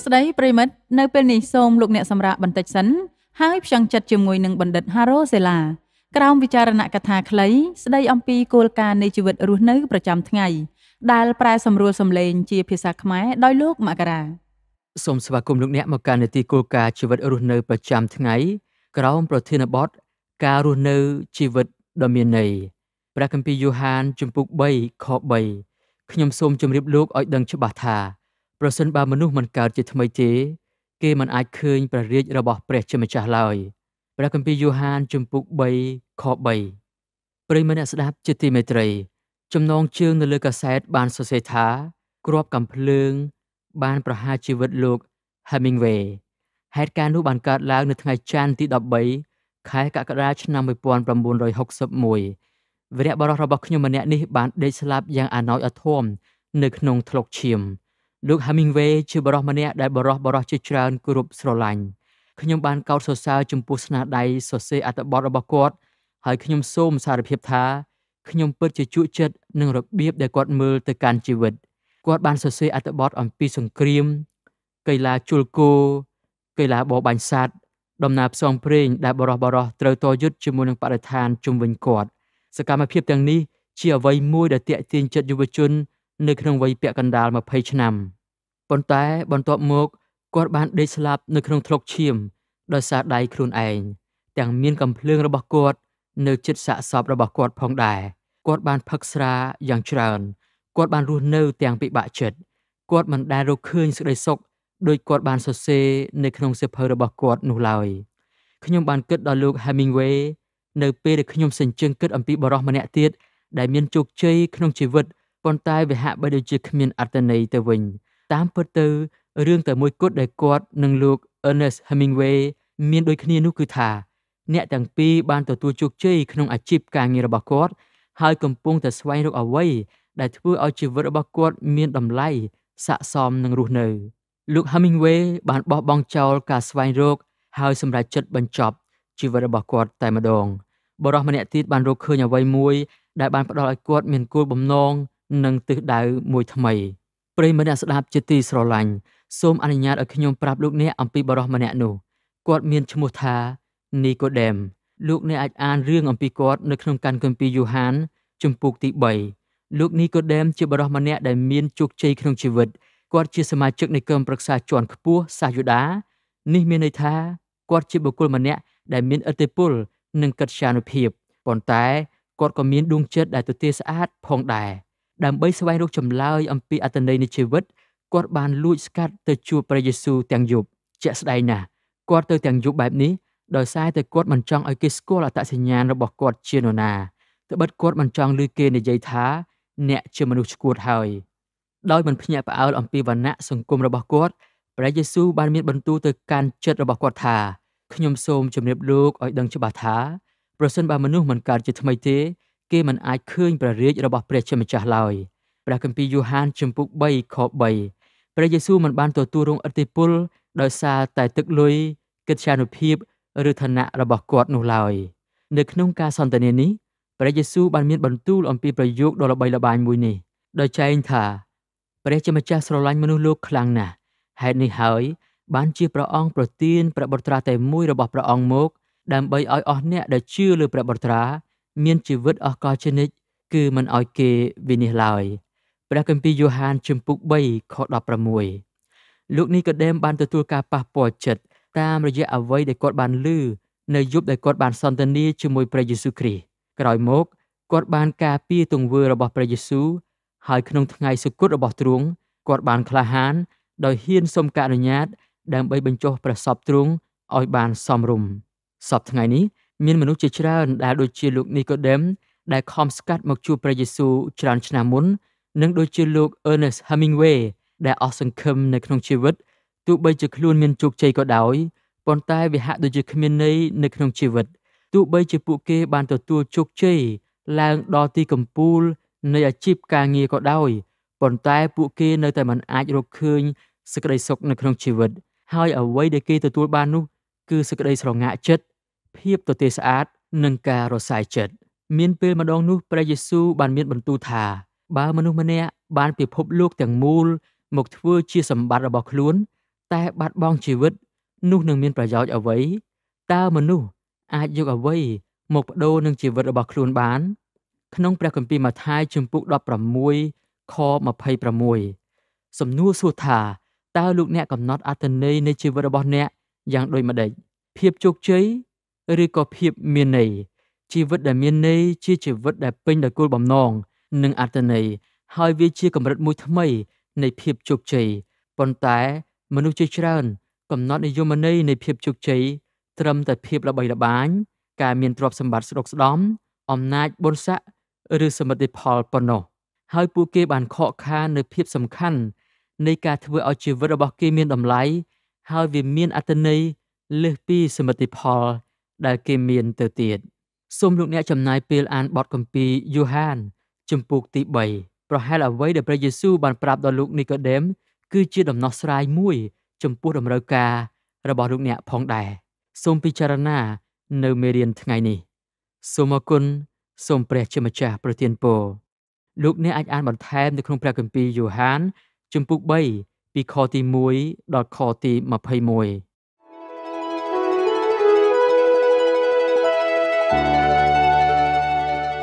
សួស្តីប្រិមិត្តនៅពេលនេះសូមលោកអ្នកសម្រាប់បន្តិចសិនហើយផ្ចង់ចិត្តជាមួយនឹងបណ្ឌិត Haro Sela ក្រោមវិចារណកថាខ្លី ស្ដីអំពីគោលការណ៍នៃជីវិត រស់នៅប្រចាំថ្ងៃដែលប្រែសម្រួលសម្លេងជាភាសាខ្មែរដោយលោកមករាសូមស្វាគមន៍លោកអ្នកមកកាន់នីតិគោលការណ៍ជីវិតរស់នៅប្រចាំថ្ងៃ ក្រោមប្រធានបទការរស់នៅជីវិតដ៏មានន័យព្រះគម្ពីរយូហានជំពូក3ខ3ខ្ញុំសូមជម្រាបលោកឲ្យដឹងច្បាស់ថាប្រសិនបើមនុស្សមិនកើតជាថ្មីទេគេមិនអាចឃើញព្រះរាជរបស់ព្រះជាម្ចាស់ឡើយព្រះគម្ពីរយ៉ូហានជំពូក3ខ3ប្រិយមិត្តអ្នកស្ដាប់ជាទីមេត្រី ចំណងជើងនៅលើកាសែតបានសរសេរថា គ្រាប់កំភ្លើង បានប្រហារជីវិតលោក Hemingway ហេតុការណ៍នោះបានកើតឡើងនៅថ្ងៃច័ន្ទទី13ខែកក្កដាឆ្នាំ1961វីរៈបុរសរបស់ខ្ញុំម្នាក់នេះបានដេកស្លាប់យ៉ាងអាណោចអធមនៅក្នុងថ្លុកឈាមលោក Hemingway ជាបរិសម្នាក់ដែលបរិសបរិសជាច្រើនគ្រប់ស្រឡាញ់ខ្ញុំបានកោតសរសើរចំពោះស្នាដៃសរសេរអត្ថបទរបស់គាត់ហើយខ្ញុំសូមសារភាពថាខ្ញុំពិតជាជក់ចិត្តនឹងរបៀបដែលគាត់មើលទៅកាន់ជីវិត គាត់បានសរសេរអត្ថបទអំពីសង្គ្រាមកីឡាជលគោកីឡាបរបាញ់សត្វដំណើរផ្សងព្រេងដែលបរោះបរោះត្រូវតយុទ្ធជាមួយនឹងបរិស្ថានជុំវិញគាត់សកម្មភាពទាំងនេះជាអ្វីមួយដែលទាក់ទាញចិត្តយុវជននៅក្នុងវ័យពាក់កណ្ដាល20ឆ្នាំប៉ុន្តែ បន្ទាប់មកគាត់បានដេកស្លាប់នៅក្នុងថ្លុកឈាម ដោយសារដៃខ្លួនឯងទាំងមានកំភ្លើងរបស់គាត់នៅជិតសាកសពរបស់គាត់ផងដែរគាត់បានផឹកស្រាយ៉ាងច្រើនគាត់បានរស់នៅ ទាំងពិបាកចិត្តគាត់មិនដែលរកឃើញសេចក្តីសុខដោយគាត់បានសរសេរនៅក្នុងសៀវភៅរបស់គាត់នោះឡើយខ្ញុំបានគិតដល់លោក Hemingway នៅ ពេលដែលខ្ញុំសេចក្តីជឿងគិតអំពីបរិសម្នាក់ទៀតដែលមានជោគជ័យក្នុងជីវិតប៉ុន្តែវាហាក់បីដូចជាគ្មានអត្ថន័យទៅវិញតាមពិតទៅរឿងតែមួយគត់ដែលគាត់និងលោក Ernest Hemingway មានដូចគ្នានោះគឺថាអ្នកទាំងពីរបានទទួលជោគជ័យក្នុងអាជីពការងាររបស់គាត់ហើយកំពុងតែស្វែងរកអ្វីដែលធ្វើឲ្យជីវិតរបស់គាត់មានតម្លៃស័ក្តិសមនឹងរស់នៅលោក Hemingway បានបោះបង់ចោលការស្វែងរកហើយសម្រេចចិត្តបញ្ចប់ជីវិតរបស់គាត់តែម្ដង បរិះម្នាក់ទៀតបានរកឃើញអ្វីមួយដែលបានផ្ដល់ឲ្យគាត់មានគោលបំណងនិងទិសដៅមួយថ្មីប្រិយមិត្តអ្នកស្ដាប់ជាទីស្រឡាញ់សូមអនុញ្ញាតឲ្យខ្ញុំប្រាប់លោកអ្នកអំពីបរិះម្នាក់នោះគាត់មានឈ្មោះថា នីកូដេមលោកអ្នកអាចអានរឿងអំពីគាត់នៅក្នុងកានគម្ពីរយូហានជំពូកទី3លោកនីកូដេមជាបរិះម្នាក់ដែលមានជោគជ័យក្នុងជីវិតគាត់ជាសមាជិកនៃក្រុមប្រឹក្សាជាន់ខ្ពស់សាយូដានេះមានន័យថាគាត់ជាបុគ្គលម្នាក់ដែលមានឥទ្ធិពលនិងកិត្យានុភាពប៉ុន្តែគាត់ក៏មានដួងចិត្តដែលទទេស្អាតផងដែរដើម្បីស្វែងរកចម្លើយអំពីអត្ថន័យនៃជីវិតគាត់បានលួចស្កាត់ទៅជួបព្រះយេស៊ូវទាំងយប់ជាក់ស្ដែងណាស់គាត់ទៅទាំងយប់បែបនេះដោយសារតែគាត់មិនចង់ឲ្យគេស្គាល់អត្តសញ្ញាណរបស់គាត់ជានរណាត្បិតគាត់មិនចង់ឮគេនិយាយថាអ្នកជាមនុស្សឈួតហើយដោយមិនភ្ញាក់ផ្អើលអំពីវណ្ណៈសង្គមរបស់គាត់ព្រះយេស៊ូវបានមានបន្ទូលទៅកាន់ចិត្តរបស់គាត់ថាខ្ញុំសូមជម្រាបលោកឲ្យដឹងច្បាស់ថាប្រសិនបើមនុស្សមិនកើតជាថ្មីទេគេមិនអាចឃើញព្រះរាជរបស់ព្រះជាម្ចាស់ឡើយព្រះគម្ពីរយូហានជំពូក3ខ3ព្រះយេស៊ូវមិនបានទទួលរងឥទ្ធិពលដោយសារតែទឹកលុយកិត្យានុភាពឬឋានៈរបស់គាត់នោះឡើយនៅក្នុងការសន្ទនានេះព្រះយេស៊ូវបានមានបន្ទូលអំពីប្រយោគដ៏ល្បីល្បាញមួយនេះដោយចែងថាព្រះជាម្ចាស់ស្រឡាញ់មនុស្សលោកខ្លាំងណាស់ហេតុនេះហើយ បានជាព្រះអង្គប្រទានព្រះបុត្រាតែមួយរបស់ព្រះអង្គមកដើម្បីឲ្យអស់អ្នកដែលជឿលើព្រះបុត្រាមានជីវិតអស់កលជានិច្ចគឺមិនឲ្យគេវិនិច្ឆ័យឡើយព្រះគម្ពីរយ៉ូហានជំពូក3ខ16លោកនេះក៏ដេមបានទទួលការប៉ះពាល់ចិត្តតាមរយៈអ្វីដែលគាត់បានលឺនៅយប់ដែលគាត់បានសន្ទនាជាមួយព្រះយេស៊ូវគ្រីស្ទក្រោយមកគាត់បានការពារទង្វើរបស់ព្រះយេស៊ូវហើយក្នុងថ្ងៃសុគតរបស់ទ្រង់គាត់បានក្លាហានដោយហ៊ានសុំការអនុញ្ញាតដើម្បីបញ្ចុះព្រះសពទ្រង់ឲ្យបានសមរម្យសពថ្ងៃនេះមានមនុស្សជាច្រើនដែលដូចជាលោកនីកូដេមដែលខំស្កាត់មកជួបព្រះយេស៊ូវច្រើនឆ្នាំមុននិងដូចជាលោក Ernest Hemingway ដែលអស់សង្ឃឹមនៅក្នុងជីវិតទោះបីជាខ្លួនមានជោគជ័យក៏ដោយប៉ុន្តែវាហាក់ដូចជាគ្មានន័យនៅក្នុងជីវិតទោះបី ជាពួកគេ បានទទួលជោគជ័យឡើងដល់ទីកំពូលនៃអាជីពការងារក៏ដោយប៉ុន្តែ ពួកគេនៅតែមិនអាចរកឃើញសេចក្តីសុខនៅក្នុងជីវិត ហើយអ្វីដែលគេទទួលបាននោះគឺសេចក្តីស្រងាក់ចិត្តភាពទទេស្អាតនិងការរសាយចិត្តមានពេលម្ដងនោះព្រះយេស៊ូវបានមានបន្ទូលថាបើមនុស្សម្នាក់បានពិភពលោកទាំងមូលមកធ្វើជាសម្បត្តិរបស់ខ្លួន តែបាត់បង់ជីវិត នោះនឹងមានប្រយោជន៍អ្វីតើមនុស្សអាចយកអ្វី មកបដូរនឹងជីវិតរបស់ខ្លួនបាន ក្នុង ព្រះគម្ពីរម៉ាថាយជំពូក16ខ26សំណួរសួរថាតើលោកអ្នកកំណត់អត្ថន័យនៃជីវិតរបស់អ្នកយ៉ាង ដូចម្ដេចភាពជោគជ័យឬក៏ភាពមានន័យជីវិតដែលមានន័យជាជីវិតដែលពេញដោយគោលបំណងនិងអត្ថន័យហើយវាជាកម្រិតមួយថ្មី នៃភាពជោគជ័យប៉ុន្តែ មនុស្សជាច្រើន កំណត់និយមន័យនៃភាពជោគជ័យត្រឹមតែភាពល្បីល្បាញការមានទ្រព្យសម្បត្តិស្ដុកស្ដម្ភអំណាចបុណ្យស័ក្តិឬសមិទ្ធផលប៉ុណ្ណោះហើយពួកគេបានខកខាននៅភាពសំខាន់នៃការធ្វើឲ្យជីវិតរបស់គេមានតម្លៃហើយវាមានអត្ថន័យលើសពីសមិទ្ធផលដែលគេមានទៅទៀតសូមលោកអ្នកចំណាយពេលអានបទគម្ពីរយូហាន ជំពូកទី3ប្រហែលអ្វីដែលព្រះយេស៊ូវបានប្រាប់ដល់លោកនីកូដេម គឺជាដំណោះស្រាយមួយ ចំពោះតម្រូវការរបស់លោកអ្នកផងដែរសូមពិចារណានៅមេរៀនថ្ងៃនេះ សូមអរគុណសូមព្រះជាម្ចាស់ប្រទានពរលោកអ្នកអាចអានបន្ថែមនៅក្នុងព្រះគម្ពីរយូហានជំពូក3ពីខទី1ដល់ខទី21